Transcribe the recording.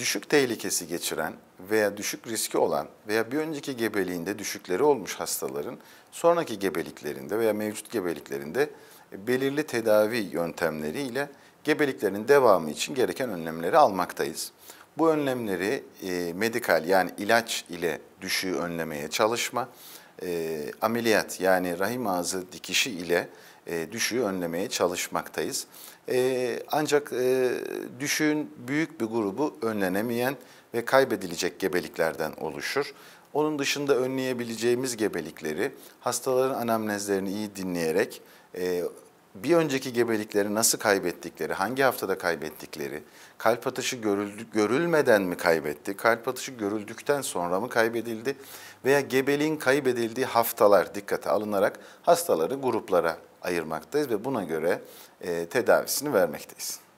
düşük tehlikesi geçiren veya düşük riski olan veya bir önceki gebeliğinde düşükleri olmuş hastaların sonraki gebeliklerinde veya mevcut gebeliklerinde e, belirli tedavi yöntemleriyle gebeliklerin devamı için gereken önlemleri almaktayız. Bu önlemleri e, medikal yani ilaç ile düşüğü önlemeye çalışma, e, ameliyat yani rahim ağzı dikişi ile e, düşüğü önlemeye çalışmaktayız. E, ancak e, düşüğün büyük bir grubu önlenemeyen ve kaybedilecek gebeliklerden oluşur. Onun dışında önleyebileceğimiz gebelikleri hastaların anamnezlerini iyi dinleyerek e, bir önceki gebelikleri nasıl kaybettikleri, hangi haftada kaybettikleri, kalp atışı görüldü, görülmeden mi kaybetti, kalp atışı görüldükten sonra mı kaybedildi veya gebeliğin kaybedildiği haftalar dikkate alınarak hastaları gruplara ayırmaktayız ve buna göre e, tedavisini vermekteyiz.